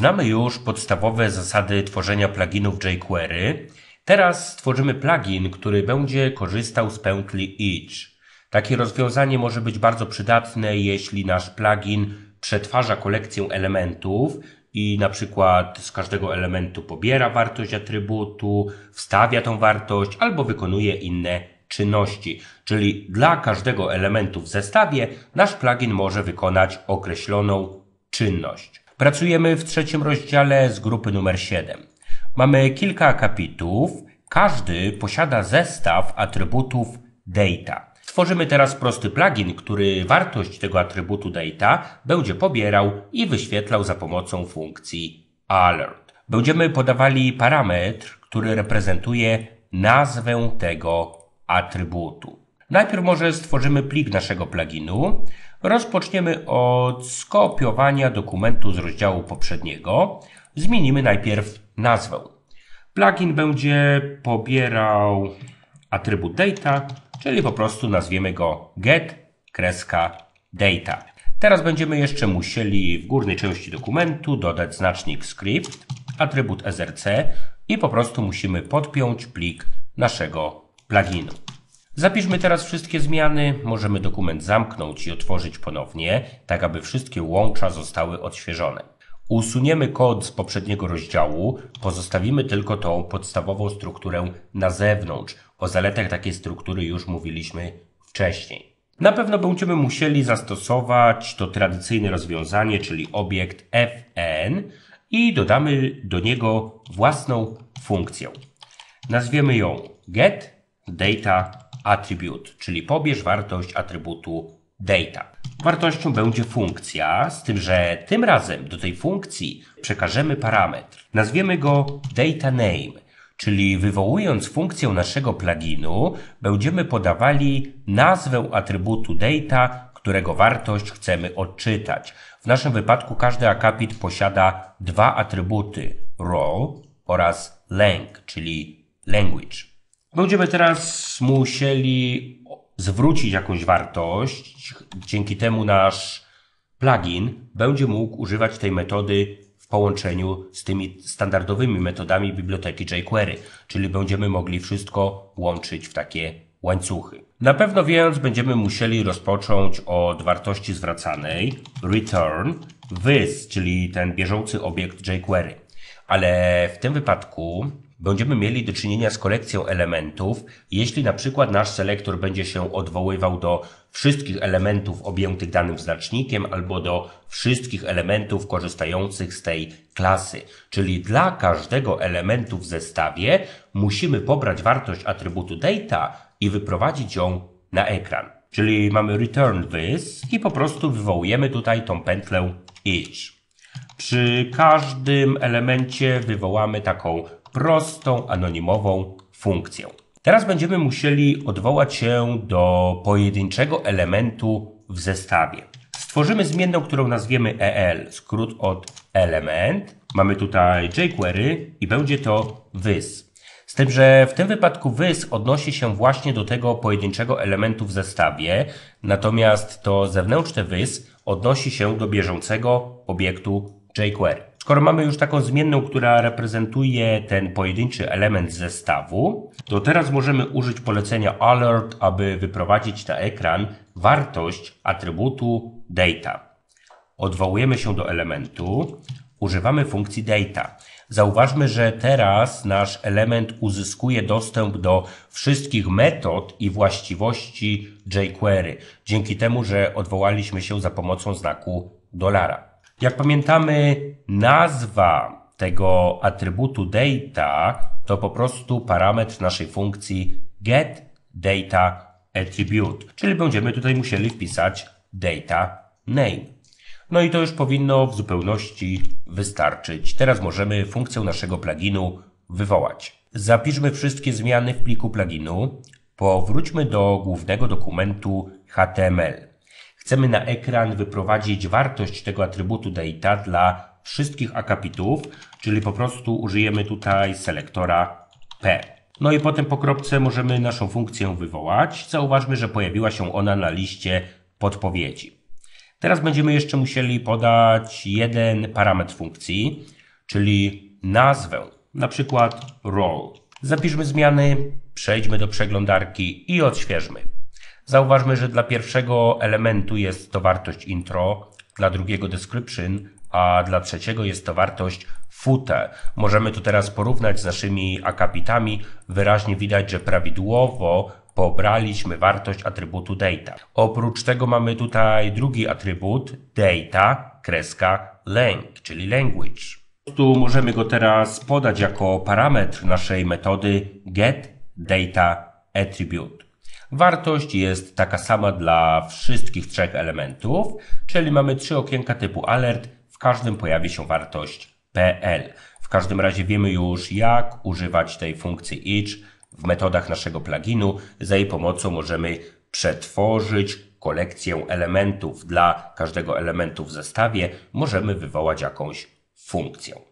Znamy już podstawowe zasady tworzenia pluginów jQuery. Teraz stworzymy plugin, który będzie korzystał z pętli each. Takie rozwiązanie może być bardzo przydatne, jeśli nasz plugin przetwarza kolekcję elementów i na przykład z każdego elementu pobiera wartość atrybutu, wstawia tą wartość albo wykonuje inne czynności. Czyli dla każdego elementu w zestawie nasz plugin może wykonać określoną czynność. Pracujemy w trzecim rozdziale z grupy numer 7. Mamy kilka kapitów. Każdy posiada zestaw atrybutów data. Stworzymy teraz prosty plugin, który wartość tego atrybutu data będzie pobierał i wyświetlał za pomocą funkcji alert. Będziemy podawali parametr, który reprezentuje nazwę tego atrybutu. Najpierw może stworzymy plik naszego pluginu. Rozpoczniemy od skopiowania dokumentu z rozdziału poprzedniego. Zmienimy najpierw nazwę. Plugin będzie pobierał atrybut data, czyli po prostu nazwiemy go get-data. Teraz będziemy jeszcze musieli w górnej części dokumentu dodać znacznik script, atrybut src i po prostu musimy podpiąć plik naszego pluginu. Zapiszmy teraz wszystkie zmiany. Możemy dokument zamknąć i otworzyć ponownie, tak aby wszystkie łącza zostały odświeżone. Usuniemy kod z poprzedniego rozdziału, pozostawimy tylko tą podstawową strukturę na zewnątrz. O zaletach takiej struktury już mówiliśmy wcześniej. Na pewno będziemy musieli zastosować to tradycyjne rozwiązanie, czyli obiekt fn i dodamy do niego własną funkcję. Nazwiemy ją get data attribute, czyli pobierz wartość atrybutu data. Wartością będzie funkcja, z tym, że tym razem do tej funkcji przekażemy parametr. Nazwiemy go data name, czyli wywołując funkcję naszego pluginu, będziemy podawali nazwę atrybutu data, którego wartość chcemy odczytać. W naszym wypadku każdy akapit posiada dwa atrybuty: role oraz lang, czyli language. Będziemy teraz musieli zwrócić jakąś wartość. Dzięki temu nasz plugin będzie mógł używać tej metody w połączeniu z tymi standardowymi metodami biblioteki jQuery, czyli będziemy mogli wszystko łączyć w takie łańcuchy. Na pewno więc będziemy musieli rozpocząć od wartości zwracanej return this, czyli ten bieżący obiekt jQuery ale w tym wypadku będziemy mieli do czynienia z kolekcją elementów. Jeśli na przykład nasz selektor będzie się odwoływał do wszystkich elementów objętych danym znacznikiem albo do wszystkich elementów korzystających z tej klasy. Czyli dla każdego elementu w zestawie musimy pobrać wartość atrybutu data i wyprowadzić ją na ekran. Czyli mamy return this i po prostu wywołujemy tutaj tą pętlę each. Przy każdym elemencie wywołamy taką prostą, anonimową funkcję. Teraz będziemy musieli odwołać się do pojedynczego elementu w zestawie. Stworzymy zmienną, którą nazwiemy EL, skrót od element. Mamy tutaj jQuery i będzie to wys. Z tym, że w tym wypadku wys odnosi się właśnie do tego pojedynczego elementu w zestawie, natomiast to zewnętrzne wys odnosi się do bieżącego obiektu jQuery. Skoro mamy już taką zmienną, która reprezentuje ten pojedynczy element zestawu, to teraz możemy użyć polecenia alert, aby wyprowadzić na ekran wartość atrybutu data. Odwołujemy się do elementu, używamy funkcji data. Zauważmy, że teraz nasz element uzyskuje dostęp do wszystkich metod i właściwości jQuery, dzięki temu, że odwołaliśmy się za pomocą znaku dolara. Jak pamiętamy, nazwa tego atrybutu data to po prostu parametr naszej funkcji get data attribute, czyli będziemy tutaj musieli wpisać data name. No i to już powinno w zupełności wystarczyć. Teraz możemy funkcję naszego pluginu wywołać. Zapiszmy wszystkie zmiany w pliku pluginu. Powróćmy do głównego dokumentu HTML. Chcemy na ekran wyprowadzić wartość tego atrybutu data dla wszystkich akapitów, czyli po prostu użyjemy tutaj selektora P. No i potem po kropce możemy naszą funkcję wywołać. Zauważmy, że pojawiła się ona na liście podpowiedzi. Teraz będziemy jeszcze musieli podać jeden parametr funkcji, czyli nazwę, na przykład role. Zapiszmy zmiany, przejdźmy do przeglądarki i odświeżmy. Zauważmy, że dla pierwszego elementu jest to wartość intro, dla drugiego description, a dla trzeciego jest to wartość footer. Możemy to teraz porównać z naszymi akapitami. Wyraźnie widać, że prawidłowo pobraliśmy wartość atrybutu data. Oprócz tego mamy tutaj drugi atrybut data, kreska lang, czyli language. Tu możemy go teraz podać jako parametr naszej metody get data attribute. Wartość jest taka sama dla wszystkich trzech elementów, czyli mamy trzy okienka typu alert, w każdym pojawi się wartość PL. W każdym razie wiemy już jak używać tej funkcji each w metodach naszego pluginu. Za jej pomocą możemy przetworzyć kolekcję elementów. Dla każdego elementu w zestawie możemy wywołać jakąś funkcję.